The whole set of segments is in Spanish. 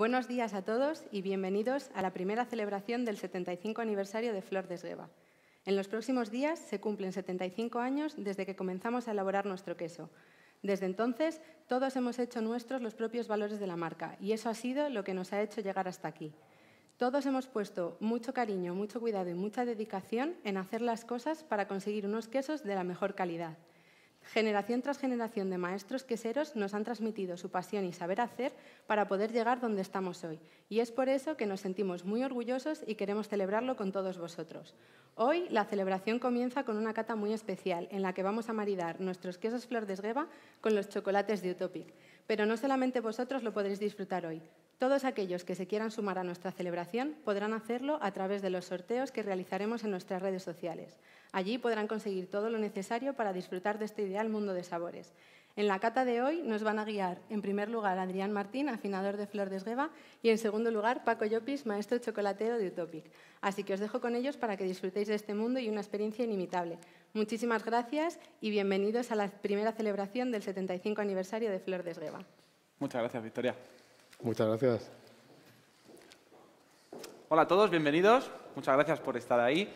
Buenos días a todos y bienvenidos a la primera celebración del 75 aniversario de Flor de En los próximos días se cumplen 75 años desde que comenzamos a elaborar nuestro queso. Desde entonces, todos hemos hecho nuestros los propios valores de la marca y eso ha sido lo que nos ha hecho llegar hasta aquí. Todos hemos puesto mucho cariño, mucho cuidado y mucha dedicación en hacer las cosas para conseguir unos quesos de la mejor calidad. Generación tras generación de maestros queseros nos han transmitido su pasión y saber hacer para poder llegar donde estamos hoy. Y es por eso que nos sentimos muy orgullosos y queremos celebrarlo con todos vosotros. Hoy la celebración comienza con una cata muy especial en la que vamos a maridar nuestros quesos flor de esgueva con los chocolates de Utopic. Pero no solamente vosotros lo podréis disfrutar hoy, todos aquellos que se quieran sumar a nuestra celebración podrán hacerlo a través de los sorteos que realizaremos en nuestras redes sociales. Allí podrán conseguir todo lo necesario para disfrutar de este ideal mundo de sabores. En la cata de hoy nos van a guiar, en primer lugar, Adrián Martín, afinador de Flor de Esgueva, y en segundo lugar, Paco Llopis, maestro chocolatero de Utopic. Así que os dejo con ellos para que disfrutéis de este mundo y una experiencia inimitable. Muchísimas gracias y bienvenidos a la primera celebración del 75 aniversario de Flor de Esgueva. Muchas gracias, Victoria. Muchas gracias. Hola a todos, bienvenidos. Muchas gracias por estar ahí.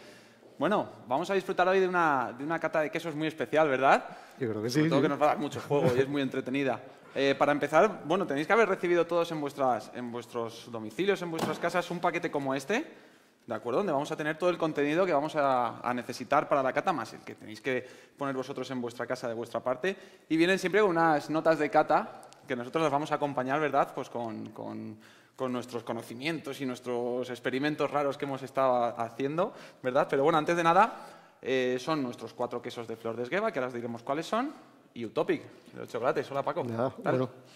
Bueno, vamos a disfrutar hoy de una, de una cata de quesos muy especial, ¿verdad? Yo creo que Sobre sí. Todo que nos va a dar mucho juego y es muy entretenida. Eh, para empezar, bueno, tenéis que haber recibido todos en, vuestras, en vuestros domicilios, en vuestras casas, un paquete como este, ¿de acuerdo? Donde vamos a tener todo el contenido que vamos a, a, necesitar para la cata, más el que tenéis que poner vosotros en vuestra casa de vuestra parte. Y vienen siempre unas notas de cata que nosotros las vamos a acompañar, ¿verdad? Pues con, nuestros conocimientos y nuestros experimentos raros que hemos estado haciendo, ¿verdad? Pero bueno, antes de nada, eh, son nuestros cuatro quesos de flor de esgueva, que ahora os diremos cuáles son y Utopic, de los chocolates. Hola, Paco.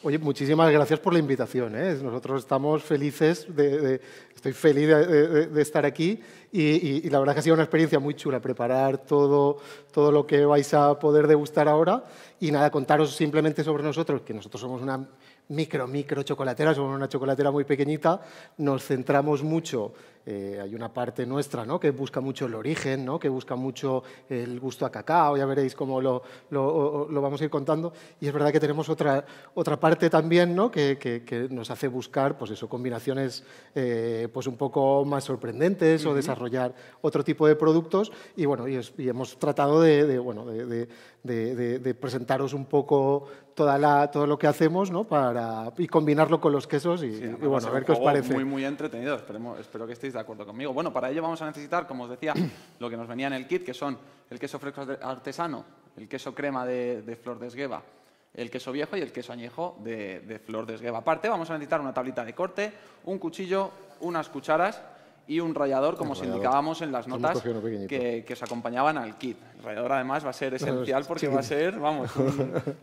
Oye, muchísimas gracias por la invitación. ¿eh? Nosotros estamos felices, de, estoy feliz de, estar aquí y, la verdad que ha sido una experiencia muy chula preparar todo, todo lo que vais a poder degustar ahora. Y nada, contaros simplemente sobre nosotros, que nosotros somos una micro, micro chocolatera, somos una chocolatera muy pequeñita, nos centramos mucho eh, hay una parte nuestra ¿no? que busca mucho el origen, ¿no? que busca mucho el gusto a cacao, ya veréis cómo lo, lo, vamos a ir contando. Y es verdad que tenemos otra, otra parte también ¿no? que, que, nos hace buscar pues eso, combinaciones eh, pues un poco más sorprendentes o desarrollar otro tipo de productos. Y bueno, y, hemos tratado de, bueno, de, de, presentaros un poco Toda la, todo lo que hacemos ¿no? Para, y combinarlo con los quesos y, bueno, a ver qué os parece. Muy, muy entretenido. espero que estéis de acuerdo conmigo. Bueno, para ello vamos a necesitar, como os decía, lo que nos venía en el kit, que son el queso fresco artesano, el queso crema de, flor de esgueva, el queso viejo y el queso añejo de, de flor de esgueva. Aparte, vamos a necesitar una tablita de corte, un cuchillo, unas cucharas y un rallador, como os indicábamos en las notas que, que, os acompañaban al kit. El rayador además, va a ser esencial porque va a ser, vamos,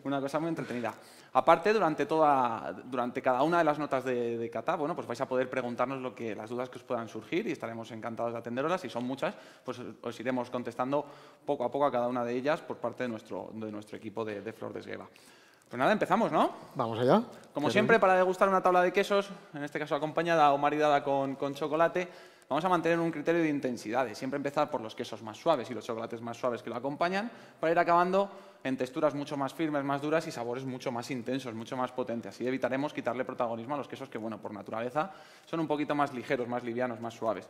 una cosa muy entretenida. Aparte, durante, toda, durante cada una de las notas de, de Cata, bueno, pues vais a poder preguntarnos lo que, las dudas que os puedan surgir y estaremos encantados de atenderlas. Si son muchas, pues os iremos contestando poco a poco a cada una de ellas por parte de nuestro, de nuestro equipo de, de Flor de Pues nada, empezamos, ¿no? Vamos allá. Como siempre, para degustar una tabla de quesos, en este caso acompañada o maridada con, con chocolate, Vamos a mantener un criterio de intensidad, siempre empezar por los quesos más suaves y los chocolates más suaves que lo acompañan, para ir acabando en texturas mucho más firmes, más duras y sabores mucho más intensos, mucho más potentes. Así evitaremos quitarle protagonismo a los quesos que, bueno, por naturaleza son un poquito más ligeros, más livianos, más suaves.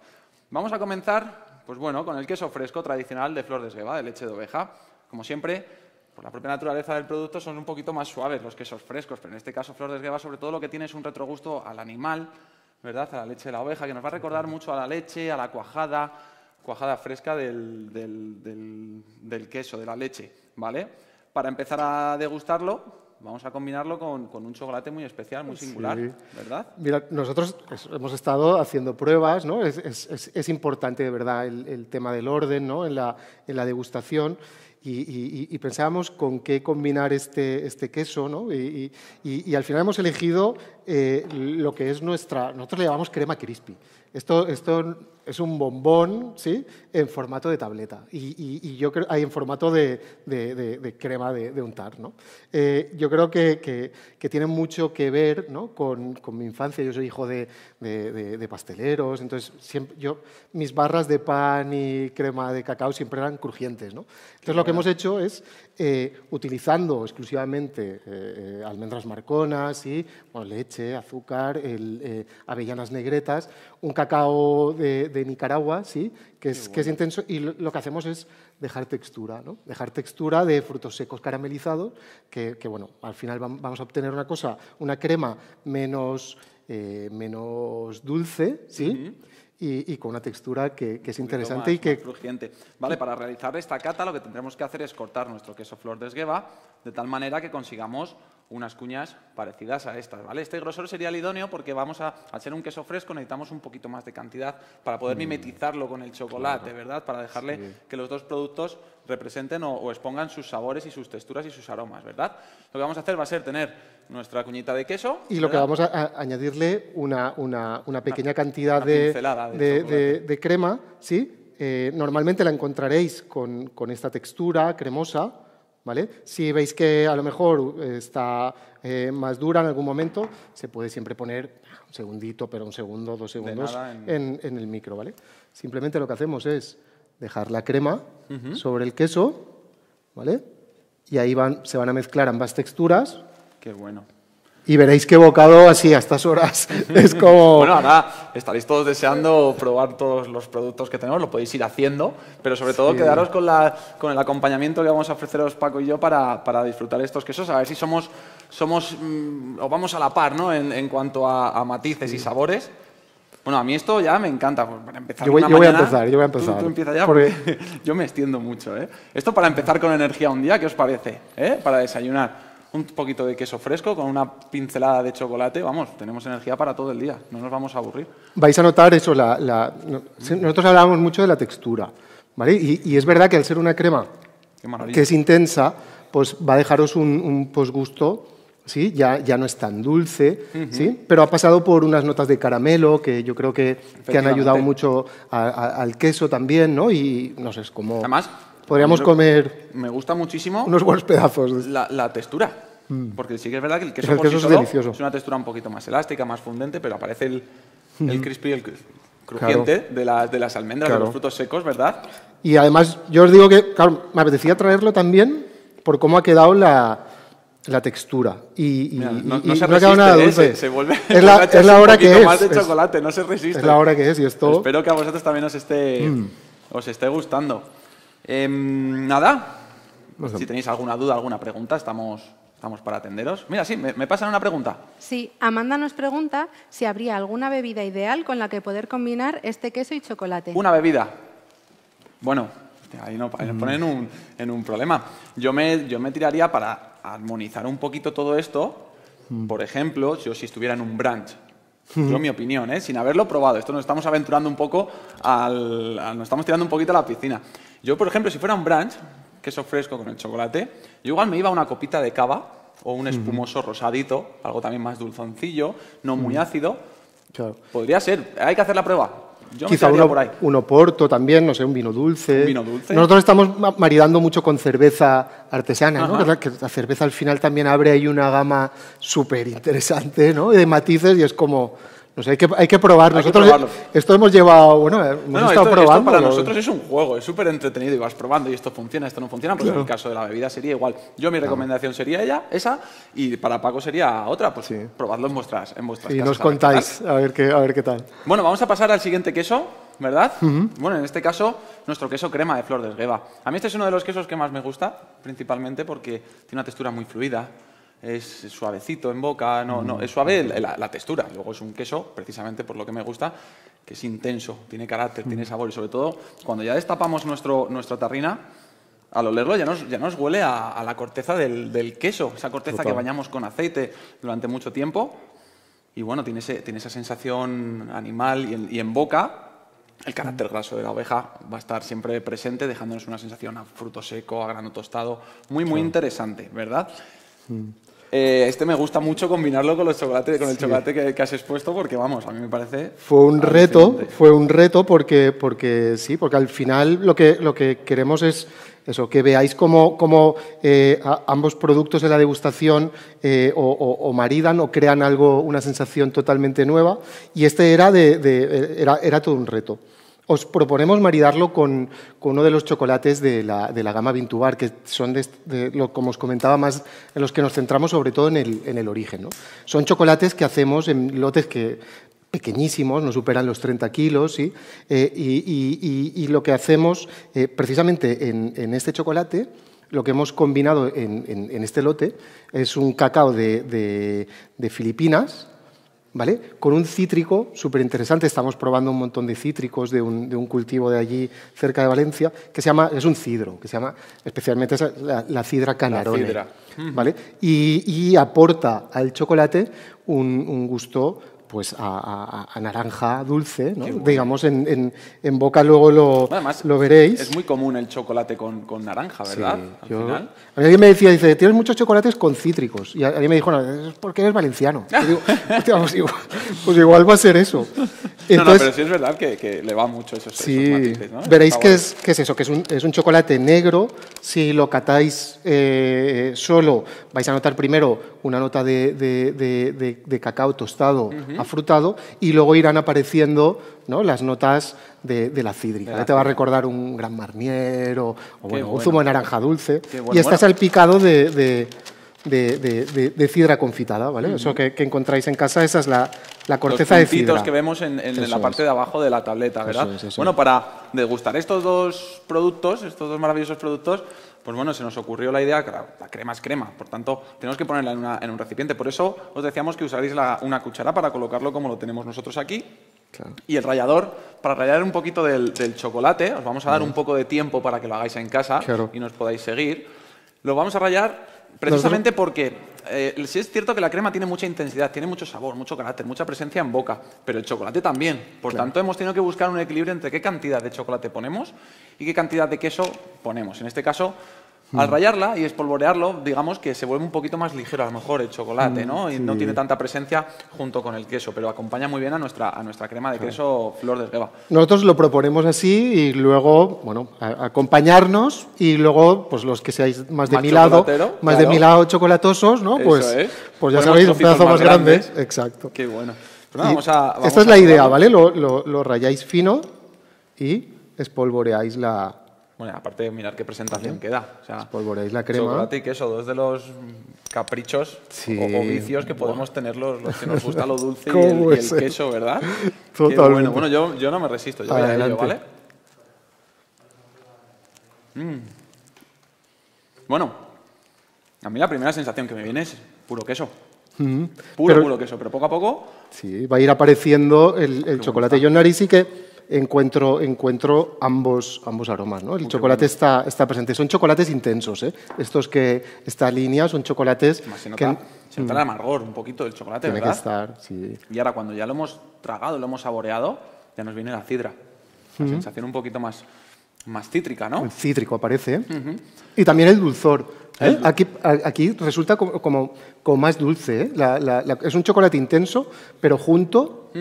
Vamos a comenzar, pues bueno, con el queso fresco tradicional de flor de esgueva, de leche de oveja. Como siempre, por la propia naturaleza del producto, son un poquito más suaves los quesos frescos, pero en este caso flor de esgueva sobre todo lo que tiene es un retrogusto al animal, ¿verdad? A la leche de la oveja, que nos va a recordar mucho a la leche, a la cuajada, cuajada fresca del, del, del, queso, de la leche, ¿vale? Para empezar a degustarlo, vamos a combinarlo con, con, un chocolate muy especial, muy singular, ¿verdad? Mira, nosotros pues, hemos estado haciendo pruebas, ¿no? Es, es, es importante, de verdad, el, tema del orden, ¿no? En la, en la degustación. Y, y, y, pensábamos con qué combinar este, este queso, ¿no? Y, y, al final hemos elegido eh, lo que es nuestra, nosotros le llamamos crema crispy. Esto, esto es un bombón, ¿sí? En formato de tableta. Y, y, yo creo, hay en formato de, de, de, crema de, untar, ¿no? Eh, yo creo que, que, tiene mucho que ver ¿no? con, con, mi infancia. Yo soy hijo de, pasteleros, entonces siempre, yo, mis barras de pan y crema de cacao siempre eran crujientes, ¿no? Entonces lo que hemos hecho es, eh, utilizando exclusivamente almendras marconas y leche, azúcar, eh, avellanas negretas, un cacao de, Nicaragua, ¿sí? que, es, intenso, y lo, que hacemos es dejar textura, ¿no? dejar textura de frutos secos caramelizados, que, bueno, al final vamos a obtener una cosa, una crema menos, eh, menos dulce, ¿sí? Y, con una textura que, es interesante y que... Vale, para realizar esta cata lo que tendremos que hacer es cortar nuestro queso flor de esgueva de tal manera que consigamos unas cuñas parecidas a estas, ¿vale? Este grosor sería el idóneo porque vamos a, al ser un queso fresco necesitamos un poquito más de cantidad para poder mm. mimetizarlo con el chocolate, ¿verdad? Para dejarle que los dos productos representen o, expongan sus sabores y sus texturas y sus aromas, ¿verdad? Lo que vamos a hacer va a ser tener nuestra cuñita de queso. Y lo que vamos a, añadirle una, una, pequeña cantidad de, de, crema, ¿sí? Eh, normalmente la encontraréis con, con esta textura cremosa, ¿Vale? Si veis que a lo mejor eh, está eh, más dura en algún momento, se puede siempre poner un segundito, pero un segundo, dos segundos en... el micro, ¿vale? Simplemente lo que hacemos es dejar la crema sobre el queso, ¿vale? Y ahí van, se van a mezclar ambas texturas. Qué bueno y veréis que Bocado así a estas horas es como... bueno, ahora estaréis todos deseando probar todos los productos que tenemos, lo podéis ir haciendo, pero sobre todo quedaros con, la, con el acompañamiento que vamos a ofreceros Paco y yo para, para disfrutar estos quesos, a ver si somos, somos mm, o vamos a la par ¿no? en, cuanto a, matices y sabores. Bueno, a mí esto ya me encanta. Pues, para yo voy, a empezar, yo voy a empezar. Tú, ya, porque... yo me extiendo mucho. ¿eh? Esto para empezar con energía un día, ¿qué os parece? Eh? Para desayunar un poquito de queso fresco con una pincelada de chocolate, vamos, tenemos energía para todo el día, no nos vamos a aburrir. Vais a notar eso, la, mm. nosotros hablábamos mucho de la textura, ¿vale? Y, es verdad que al ser una crema que es intensa, pues va a dejaros un, un posgusto, ¿sí? Ya, ya no es tan dulce, ¿sí? Pero ha pasado por unas notas de caramelo que yo creo que, han ayudado mucho al queso también, ¿no? Y no sé, es como... Podríamos comer. Me gusta muchísimo. Unos buenos pedazos. La, la textura. Mm. Porque sí que es verdad que el queso, sí es, solo delicioso. es una textura un poquito más elástica, más fundente, pero aparece el, el crispy, el crujiente de, de, las almendras, de los frutos secos, ¿verdad? Y además, yo os digo que, claro, me apetecía traerlo también por cómo ha quedado la, la textura. Y, no, se resiste, ha quedado ¿eh? dulce. se, vuelve, es la, es la hora que es. Más de es, chocolate, no se resiste. Es la hora que es y esto... Espero que a vosotros también os esté, mm. os esté gustando. Em, nada, si tenéis alguna duda, alguna pregunta, estamos, estamos para atenderos. Mira, sí, me, pasan una pregunta. Sí, Amanda nos pregunta si habría alguna bebida ideal con la que poder combinar este queso y chocolate. Una bebida. Bueno, ahí nos mm. ponen en un problema. Yo me, yo me tiraría para armonizar un poquito todo esto. Mm. Por ejemplo, yo si estuviera en un brunch, mm. yo mi opinión, ¿eh? sin haberlo probado. Esto nos estamos aventurando un poco, estamos tirando un poquito a la piscina. Yo, por ejemplo, si fuera un brunch, queso fresco con el chocolate, yo igual me iba a una copita de cava o un espumoso rosadito, algo también más dulzoncillo, no muy ácido. Podría ser, hay que hacer la prueba. Quizá uno, por ahí. un oporto también, no sé, un vino dulce. ¿Un vino dulce. Nosotros estamos maridando mucho con cerveza artesana, ¿no? que, la, cerveza al final también abre ahí una gama súper interesante ¿no? de matices y es como pues hay que, hay que probar. nosotros esto hemos llevado, bueno, hemos estado probando. para nosotros es un juego, es súper entretenido y vas probando y esto funciona, esto no funciona, pero pues en el caso de la bebida sería igual. Yo mi recomendación sería ella, esa, y para Paco sería otra, pues sí. probadlo en vuestras, en vuestras Y nos contáis a ver, qué, a ver qué tal. Bueno, vamos a pasar al siguiente queso, ¿verdad? Bueno, en este caso, nuestro queso crema de flor de esgueva. A mí este es uno de los quesos que más me gusta, principalmente porque tiene una textura muy fluida, es suavecito en boca, no, no, es suave mm. la, textura. Luego es un queso, precisamente por lo que me gusta, que es intenso, tiene carácter, tiene mm. sabor y sobre todo cuando ya destapamos nuestro, nuestra tarrina, al olerlo ya nos, ya nos huele a, la corteza del, queso, esa corteza que bañamos con aceite durante mucho tiempo. Y bueno, tiene, ese, tiene esa sensación animal y en, boca el carácter graso de la oveja va a estar siempre presente, dejándonos una sensación a fruto seco, a grano tostado, muy, muy interesante, ¿verdad? Mm. Eh, este me gusta mucho combinarlo con, los con el chocolate que, has expuesto porque, vamos, a mí me parece... Fue un reto, fue un reto porque, sí, porque al final lo que, queremos es eso, que veáis cómo, eh, ambos productos de la degustación eh, o, maridan o crean algo, una sensación totalmente nueva. Y este era todo un reto os proponemos maridarlo con, uno de los chocolates de la, gama Vintubar, que son, como os comentaba, más en los que nos centramos sobre todo en el, origen. Son chocolates que hacemos en lotes que pequeñísimos, no superan los 30 kilos, eh, y, lo que hacemos eh, precisamente en, este chocolate, lo que hemos combinado en, este lote es un cacao de Filipinas, ¿vale? Con un cítrico súper interesante, estamos probando un montón de cítricos de un, cultivo de allí cerca de Valencia, que se llama, es un cidro, que se llama especialmente la, cidra canarone, ¿vale? Y, aporta al chocolate un, gusto pues a, naranja dulce, digamos, en, boca luego lo, lo veréis. Es muy común el chocolate con, naranja, ¿verdad? A Alguien me decía, dice, tienes muchos chocolates con cítricos. Y alguien me dijo, no, es porque eres valenciano. pues igual, va a ser eso. no, pero sí es verdad que, le va mucho esos, sí, Veréis que es, eso, que es un, chocolate negro. Si lo catáis eh, solo, vais a notar primero una nota de, cacao tostado, afrutado, y luego irán apareciendo ¿no? las notas de, la cídrica. te va a recordar un gran marnier o, un zumo de naranja dulce. y está salpicado de, de, cidra confitada, ¿vale? Eso que, encontráis en casa, esa es la, corteza de cidra. que vemos en, la parte de abajo de la tableta, Bueno, para degustar estos dos productos, estos dos maravillosos productos, pues bueno, se nos ocurrió la idea que la, crema es crema, por tanto, tenemos que ponerla en, un recipiente. Por eso os decíamos que usaréis una cuchara para colocarlo como lo tenemos nosotros aquí. Y el rallador, para rallar un poquito del, chocolate, os vamos a dar un poco de tiempo para que lo hagáis en casa y nos podáis seguir. Lo vamos a rallar precisamente porque eh, si es cierto que la crema tiene mucha intensidad, tiene mucho sabor, mucho carácter, mucha presencia en boca, pero el chocolate también. Por tanto, hemos tenido que buscar un equilibrio entre qué cantidad de chocolate ponemos y qué cantidad de queso ponemos. En este caso, Hmm. Al rayarla y espolvorearlo, digamos que se vuelve un poquito más ligero, a lo mejor el chocolate, hmm, ¿no? Y no tiene tanta presencia junto con el queso, pero acompaña muy bien a nuestra, a nuestra crema de queso flor de esgueva. Nosotros lo proponemos así y luego, bueno, acompañarnos y luego, pues los que seáis más de milado, lado, más de mi chocolatosos, ¿no? pues, pues ya sabéis, un pedazo más, grande. Exacto. Qué bueno. Pues esta es la idea, ¿vale? Lo, lo, lo rayáis fino y espolvoreáis la, bueno, aparte de mirar qué presentación queda. O sea, la crema. Chocolate y queso, dos de los caprichos o, vicios que podemos tener los, que nos gusta lo dulce y el, queso, ¿verdad? Totalmente. Bueno, bueno yo, no me resisto. Yo a ¿vale? Mm. Bueno, a mí la primera sensación que me viene es puro queso. Mm. Puro, puro queso, pero poco a poco... Sí, va a ir apareciendo el, el chocolate nariz y que encuentro, encuentro ambos, ambos aromas. ¿no? El chocolate está, está presente. Son chocolates intensos. ¿eh? Estos que, esta línea son chocolates... se que, el mm. amargor un poquito del chocolate, tiene que estar, Y ahora cuando ya lo hemos tragado, lo hemos saboreado, ya nos viene la cidra. La sensación un poquito más, más cítrica, ¿no? El cítrico aparece. Y también el dulzor. ¿Eh? Eh, aquí, aquí, resulta como, como, más dulce. ¿eh? es un chocolate intenso, pero junto.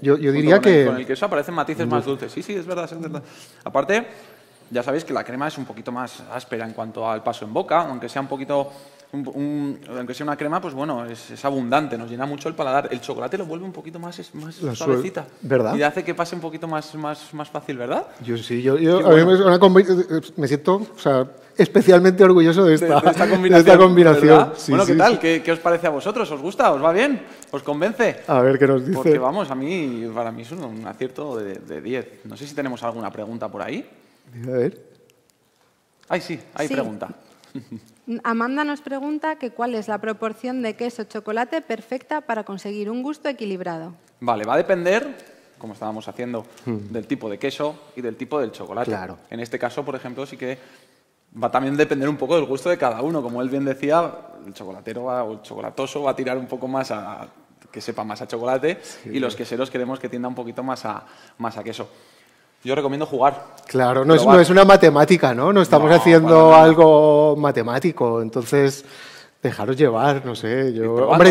Yo, diría que. con el queso aparecen matices más dulces. Sí, sí, es verdad, es verdad. Aparte, ya sabéis que la crema es un poquito más áspera en cuanto al paso en boca, aunque sea un poquito aunque sea una crema, pues bueno, es, abundante, nos llena mucho el paladar. El chocolate lo vuelve un poquito más, es suavecita. Y hace que pase un poquito más, más, más fácil, ¿verdad? Yo sí, yo, me, siento especialmente orgulloso de esta, combinación. bueno, ¿qué tal? ¿Qué, os parece a vosotros? ¿Os gusta? ¿Os va bien? ¿Os convence? A ver qué nos dice. Porque vamos, a mí, para mí es un, acierto de 10. No sé si tenemos alguna pregunta por ahí. A ver. Ay, sí, hay pregunta. Amanda nos pregunta que cuál es la proporción de queso-chocolate perfecta para conseguir un gusto equilibrado. Vale, va a depender, como estábamos haciendo, hmm. del tipo de queso y del tipo del chocolate. En este caso, por ejemplo, sí que va a también depender un poco del gusto de cada uno. Como él bien decía, el chocolatero o el chocolatoso va a tirar un poco más a, que sepa más a chocolate y los queseros queremos que tienda un poquito más a, más a queso. Yo recomiendo jugar. Claro, no es, una matemática, ¿no? No estamos haciendo algo matemático, entonces dejaros llevar, no sé. Yo, hombre,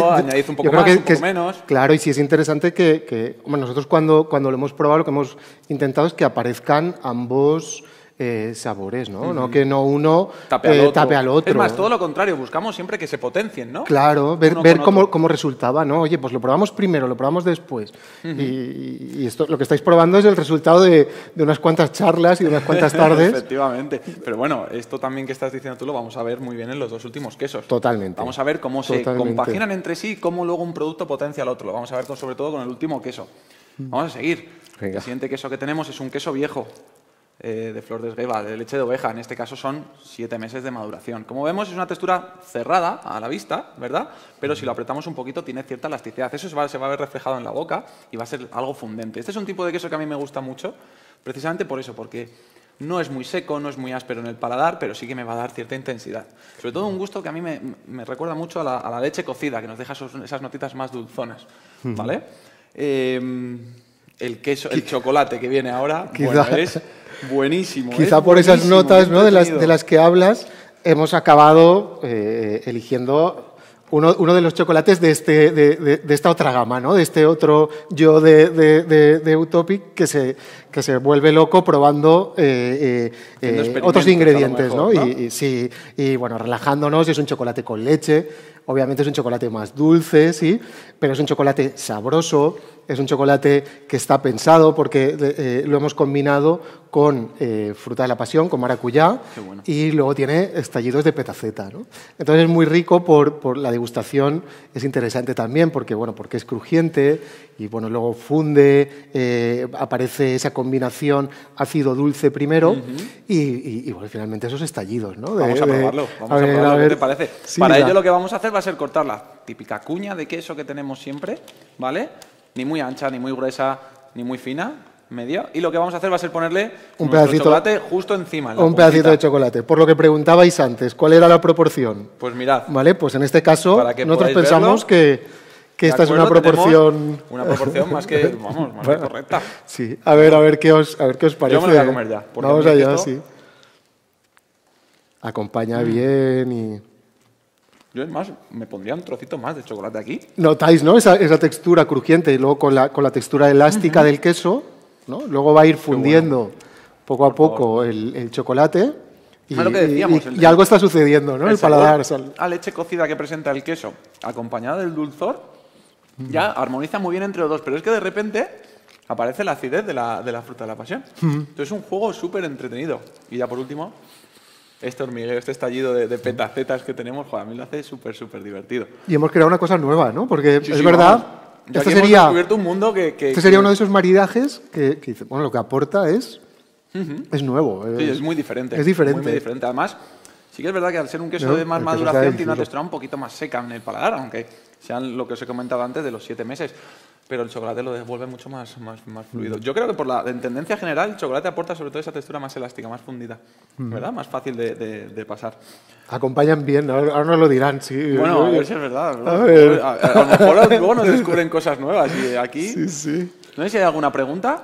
un poco, más, menos. Claro, y sí es interesante que, nosotros cuando, cuando lo hemos probado lo que hemos intentado es que aparezcan ambos eh, sabores, ¿no? No que no uno eh, tape al, otro. Es más, todo lo contrario, buscamos siempre que se potencien, ¿no? Claro, ver, ver cómo, cómo, resultaba, ¿no? Oye, pues lo probamos primero, lo probamos después. y, esto, lo que estáis probando es el resultado de, de unas cuantas charlas y de unas cuantas tardes. Efectivamente. Pero bueno, esto también que estás diciendo tú lo vamos a ver muy bien en los dos últimos quesos. Totalmente. Vamos a ver cómo se compaginan entre sí y cómo luego un producto potencia al otro. Lo vamos a ver sobre todo con el último queso. Mm. Vamos a seguir. El siguiente queso que tenemos es un queso viejo. Eh, de flor de esgueva, de leche de oveja. En este caso son siete meses de maduración. Como vemos, es una textura cerrada a la vista, ¿verdad? Pero si lo apretamos un poquito, tiene cierta elasticidad. Eso se va, se va a ver reflejado en la boca y va a ser algo fundente. Este es un tipo de queso que a mí me gusta mucho, precisamente por eso, porque no es muy seco, no es muy áspero en el paladar, pero sí que me va a dar cierta intensidad. Sobre todo un gusto que a mí me, recuerda mucho a la, leche cocida, que nos deja esas notitas más dulzonas. ¿Vale? Em, el queso, el chocolate que viene ahora, bueno, es Buenísimo. Quizá por esas notas de, las, que hablas, hemos acabado eh, eligiendo uno, de los chocolates de, este, de, esta otra gama, ¿no? de este otro yo de, Utopic que se, se vuelve loco probando eh, eh, eh, otros ingredientes, ¿no? Y, y bueno, relajándonos, es un chocolate con leche, obviamente es un chocolate más dulce, sí, pero es un chocolate sabroso, es un chocolate que está pensado porque lo hemos combinado con fruta de la pasión, con maracuyá, y luego tiene estallidos de petaceta. Entonces es muy rico por, la degustación, es interesante también porque, bueno, porque es crujiente y bueno, luego funde, eh, aparece esa combinación ácido-dulce primero y, bueno, finalmente esos estallidos, ¿no? vamos a probarlo, vamos a, probarlo, a ¿qué te parece? Para ello lo que vamos a hacer va a ser cortar la típica cuña de queso que tenemos siempre, ¿vale? Ni muy ancha, ni muy gruesa, ni muy fina, medio. Y lo que vamos a hacer va a ser ponerle un pedacito de chocolate justo encima. un pedacito de chocolate. Por lo que preguntabais antes, ¿cuál era la proporción? Pues mirad. Vale, pues en este caso nosotros pensamos que que esta es una proporción... Una proporción más que, vamos, más correcta. Sí, a ver, a ver qué os, qué os parece. a comer ya. Vamos allá, sí. Acompaña bien y... Yo es más, me pondría un trocito más de chocolate aquí. Notáis, ¿no? Esa, textura crujiente y luego con la, textura elástica del queso, ¿no? Luego va a ir fundiendo poco a poco el, chocolate. Y, ah, algo está sucediendo, ¿no? El, paladar. leche cocida que presenta el queso, acompañada del dulzor, Mm. Ya armoniza muy bien entre los dos, pero es que de repente aparece la acidez de la, de la fruta de la pasión. Mm. Entonces es un juego súper entretenido. Y ya por último, este hormigueo, este estallido de, petacetas que tenemos, joder, a mí lo hace súper, súper divertido. Y hemos creado una cosa nueva, ¿no? Porque es verdad... Ya sería, descubierto un mundo que, este sería uno de esos maridajes que, que, bueno, lo que aporta es, es nuevo. Es, sí, es muy diferente. Es diferente. Es muy diferente. Además, Sí que es verdad que al ser un queso de más maduración tiene una textura un poquito más seca en el paladar, aunque sean lo que os he comentado antes de los siete meses. Pero el chocolate lo devuelve mucho más, más, fluido. Mm. Yo creo que por la en tendencia general el chocolate aporta sobre todo esa textura más elástica, más fundida, mm. ¿verdad? Más fácil de, pasar. Acompañan bien, ahora nos lo dirán, sí. Bueno, a es verdad. A, lo mejor luego nos descubren cosas nuevas y aquí... Sí, sí. No sé si hay alguna pregunta.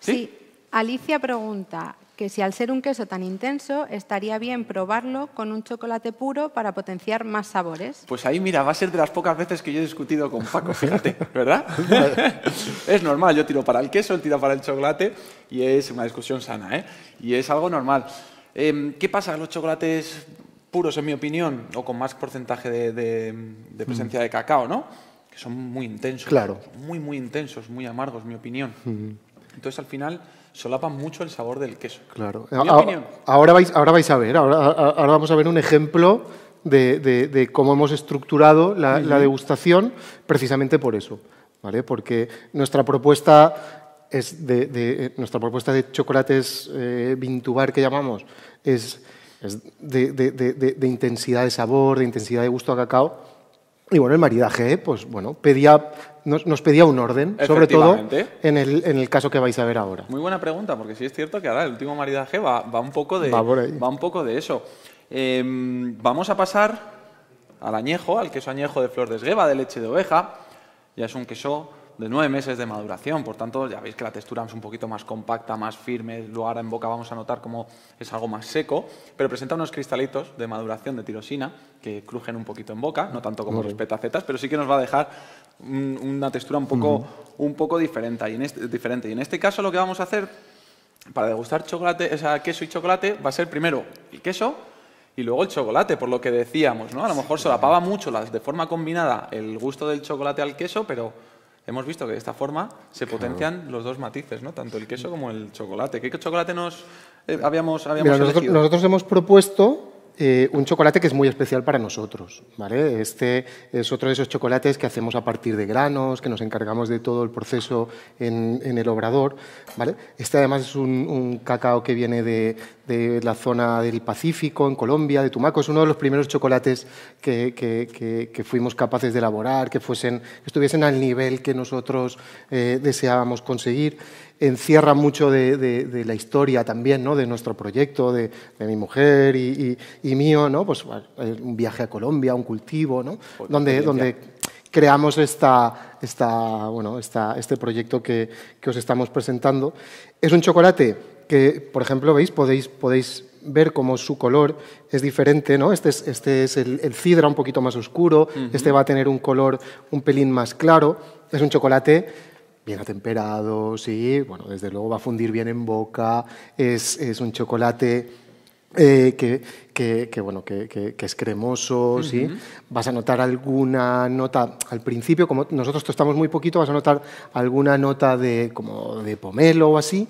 sí. Alicia pregunta, que si al ser un queso tan intenso, estaría bien probarlo con un chocolate puro para potenciar más sabores. Pues ahí, mira, va a ser de las pocas veces que yo he discutido con Paco, fíjate, ¿verdad? es normal, yo tiro para el queso, él tira para el chocolate y es una discusión sana, ¿eh? Y es algo normal. Em, ¿Qué pasa? Los chocolates puros, en mi opinión, o con más porcentaje de, de, presencia mm. de cacao, ¿no? Que son muy intensos. Claro. Muy, muy intensos, muy amargos, en mi opinión. Mm. Entonces, al final solapan mucho el sabor del queso. Claro. Mi opinión. Ahora vais, ahora vais a ver, ahora, vamos a ver un ejemplo de, cómo hemos estructurado la, degustación precisamente por eso, ¿vale? Porque nuestra propuesta es de, eh, nuestra propuesta de chocolates eh, Vintubar que llamamos es, es de, intensidad de sabor, de intensidad de gusto a cacao. Y bueno, el maridaje, pues bueno, pedía nos, pedía un orden, sobre todo en el, en el, caso que vais a ver ahora. Muy buena pregunta, porque sí es cierto que ahora el último maridaje va, va un, poco de, va, un poco de eso. Em, vamos a pasar al añejo, al queso añejo de flor de esgueva, de leche de oveja. Ya es un queso de nueve meses de maduración. Por tanto, ya veis que la textura es un poquito más compacta, más firme. Luego ahora en boca vamos a notar como es algo más seco, pero presenta unos cristalitos de maduración de tirosina que crujen un poquito en boca, no tanto como los petacetas, pero sí que nos va a dejar una textura un poco, un poco diferente. Y en este, diferente. Y en este caso lo que vamos a hacer para degustar chocolate, queso y chocolate va a ser primero el queso, y luego el chocolate, por lo que decíamos, ¿no? A lo mejor se la solapaba mucho las de forma combinada el gusto del chocolate al queso, pero hemos visto que de esta forma se potencian los dos matices, ¿no? tanto el queso como el chocolate. ¿Qué chocolate nos eh, habíamos, habíamos nosotros, hemos propuesto eh, un chocolate que es muy especial para nosotros. ¿vale? Este es otro de esos chocolates que hacemos a partir de granos, que nos encargamos de todo el proceso en, el obrador. ¿vale? Este además es un cacao que viene de, de la zona del Pacífico, en Colombia, de Tumaco. Es uno de los primeros chocolates que, fuimos capaces de elaborar, que, fuesen, estuviesen al nivel que nosotros eh, deseábamos conseguir. Encierra mucho de, la historia también, ¿no? de nuestro proyecto, de, mi mujer y, mío, ¿no? pues, eh, un viaje a Colombia, un cultivo, ¿no? donde, donde creamos esta, esta, bueno, esta, este proyecto que, que os estamos presentando. Es un chocolate que, por ejemplo, veis, podéis, ver cómo su color es diferente, ¿no? Este es, este el, cidra un poquito más oscuro, este va a tener un color un pelín más claro, es un chocolate bien atemperado, sí, bueno, desde luego va a fundir bien en boca, es un chocolate eh, que, bueno, que, es cremoso, Vas a notar alguna nota, al principio, como nosotros tostamos muy poquito, vas a notar alguna nota de, como de pomelo o así,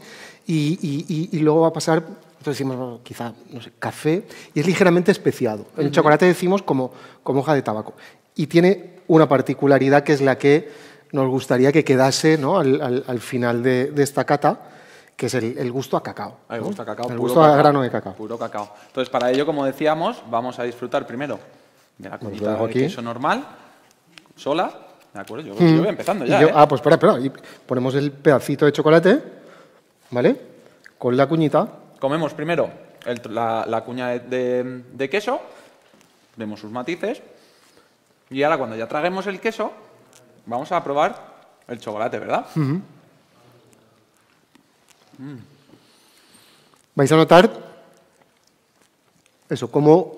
y, luego va a pasar, nosotros decimos quizá, no sé, café, y es ligeramente especiado. el chocolate decimos como, como hoja de tabaco. Y tiene una particularidad que es la que nos gustaría que quedase ¿no? al, final de esta cata, que es el, gusto a cacao. Ah, el gusto a cacao. El gusto a grano de cacao. Puro cacao. Entonces, para ello, como decíamos, vamos a disfrutar primero de la cuñita de queso normal, sola. ¿De acuerdo? Yo, mm. empezando ya. ¿eh? Ah, pues espera, espera. Y ponemos el pedacito de chocolate, ¿vale? Con la cuñita. Comemos primero la, cuña de, queso, vemos sus matices. Y ahora, cuando ya traguemos el queso, vamos a probar el chocolate, ¿verdad? Vais a notar eso, cómo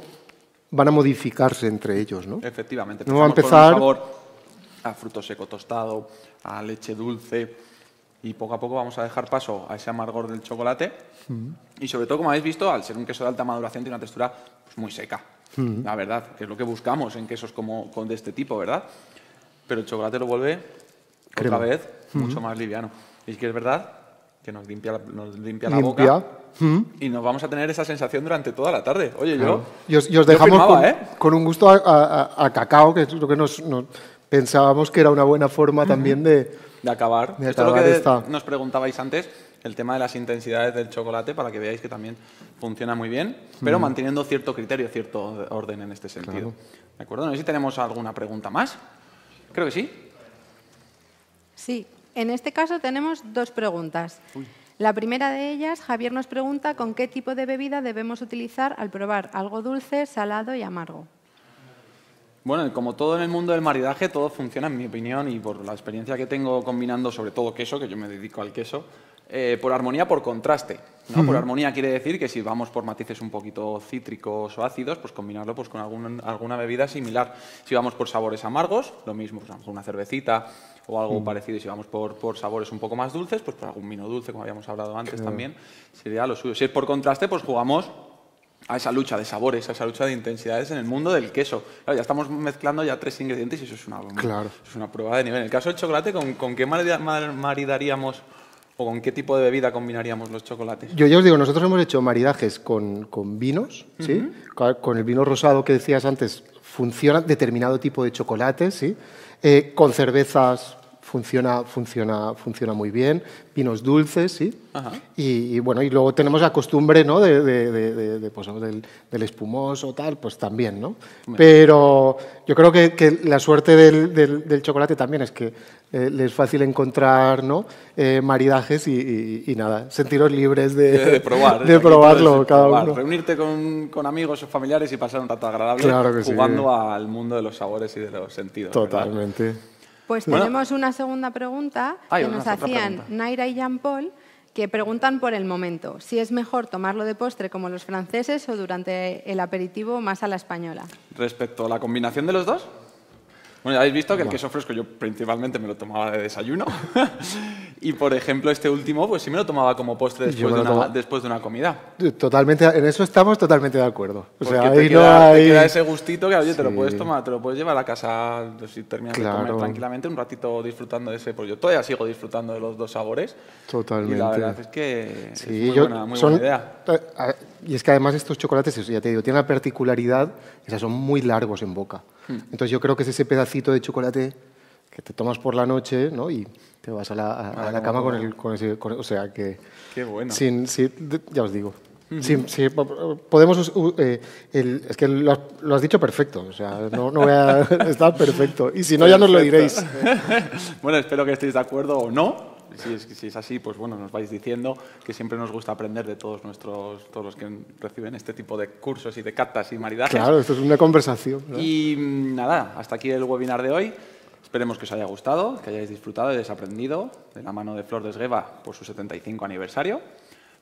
van a modificarse entre ellos, ¿no? Efectivamente. No a empezar... Con sabor a fruto seco tostado, a leche dulce y poco a poco vamos a dejar paso a ese amargor del chocolate y sobre todo, como habéis visto, al ser un queso de alta maduración tiene una textura pues, muy seca, la verdad, que es lo que buscamos en quesos como de este tipo, ¿verdad? Pero el chocolate lo vuelve otra vez mucho más liviano. Y es que es verdad que nos limpia la, nos limpia la boca. Hmm. Y nos vamos a tener esa sensación durante toda la tarde. Oye, yo. Y os, dejamos con, ¿eh? con, un gusto a, cacao, que es lo que nos, pensábamos que era una buena forma también de. De acabar. Esto es lo que nos preguntabais antes, el tema de las intensidades del chocolate, para que veáis que también funciona muy bien, pero hmm. manteniendo cierto criterio, cierto orden en este sentido. ¿De acuerdo? No sé si tenemos alguna pregunta más. Creo que sí. Sí, en este caso tenemos dos preguntas. La primera de ellas, Javier nos pregunta con qué tipo de bebida debemos utilizar al probar algo dulce, salado y amargo. Bueno, como todo en el mundo del maridaje, todo funciona, en mi opinión, y por la experiencia que tengo combinando sobre todo queso, que yo me dedico al queso, eh, por armonía, por contraste. ¿no? Por armonía quiere decir que si vamos por matices un poquito cítricos o ácidos, pues combinarlo pues, con alguna bebida similar. Si vamos por sabores amargos, lo mismo, pues, una cervecita, o algo mm. parecido. Y si vamos por, por, sabores un poco más dulces, pues por algún vino dulce, como habíamos hablado antes también, sería lo suyo. Si es por contraste, pues jugamos a esa lucha de sabores, a esa lucha de intensidades en el mundo del queso. Claro, ya estamos mezclando ya tres ingredientes y eso es una, claro. es una prueba de nivel. En el caso del chocolate, ¿con, qué maridaríamos o con qué tipo de bebida combinaríamos los chocolates? Yo ya os digo, nosotros hemos hecho maridajes con, vinos, con el vino rosado que decías antes, funciona determinado tipo de chocolate, ¿sí? Eh, con cervezas funciona, funciona, funciona muy bien. Vinos dulces, ¿sí? Y, bueno, y luego tenemos la costumbre, ¿no? De, de, de, pues, del, espumoso, tal, pues también, ¿no? Pero yo creo que, la suerte del, del, chocolate también es que eh, es fácil encontrar, ¿no? Eh, maridajes y, nada, sentiros libres de, probar, de probarlo cada Reunirte con, con, amigos o familiares y pasar un rato agradable jugando al mundo de los sabores y de los sentidos. Totalmente. Pues tenemos una segunda pregunta que nos hacían Naira y Jean-Paul que preguntan por el momento, si es mejor tomarlo de postre como los franceses o durante el aperitivo más a la española. Respecto a la combinación de los dos, bueno, ya habéis visto que el queso fresco yo principalmente me lo tomaba de desayuno Y por ejemplo, este último, pues sí me lo tomaba como postre después, de una, después de una, comida. Totalmente, en eso estamos totalmente de acuerdo. O sea, te, ahí no hay... te ese gustito que, oye, te lo puedes tomar, te lo puedes llevar a casa pues, si terminas de comer tranquilamente, un ratito disfrutando de ese. Pues yo todavía sigo disfrutando de los dos sabores. Totalmente. Y la verdad es que sí, es yo, buena, son, idea. Y es que además estos chocolates, ya te digo, tienen la particularidad, que son muy largos en boca. Hmm. Entonces yo creo que es ese pedacito de chocolate que te tomas por la noche ¿no? y te vas a la, a, la cama con, el, con o sea que... Qué bueno. Sin, ya os digo. podemos... Eh, es que lo has, dicho perfecto, o sea, no, no voy perfecto. Y si no, ya nos lo diréis. bueno, espero que estéis de acuerdo o no. Si es, así, pues bueno, nos vais diciendo que siempre nos gusta aprender de todos nuestros, todos los que reciben este tipo de cursos y de catas y maridajes. Claro, esto es una conversación. Y mm, nada, hasta aquí el webinar de hoy. Esperemos que os haya gustado, que hayáis disfrutado y desaprendido de la mano de Flor Desgueva por su 75 aniversario.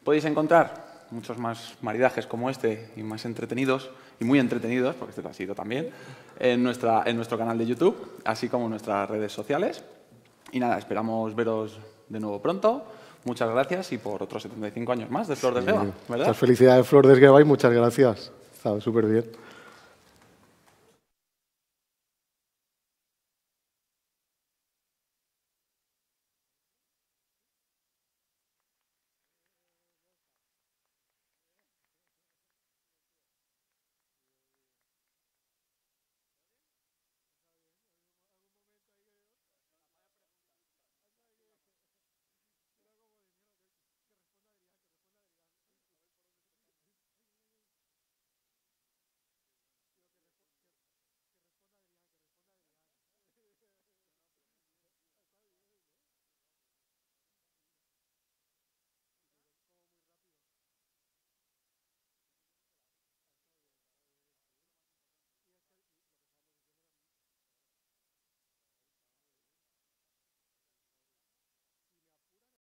Podéis encontrar muchos más maridajes como este y más entretenidos, y muy entretenidos, porque este lo ha sido también, en, nuestra, en nuestro canal de YouTube, así como en nuestras redes sociales. Y nada, esperamos veros de nuevo pronto. Muchas gracias y por otros 75 años más de Flor Desgueva. Muchas felicidades, Flor Desgueva, y muchas gracias. Está súper bien.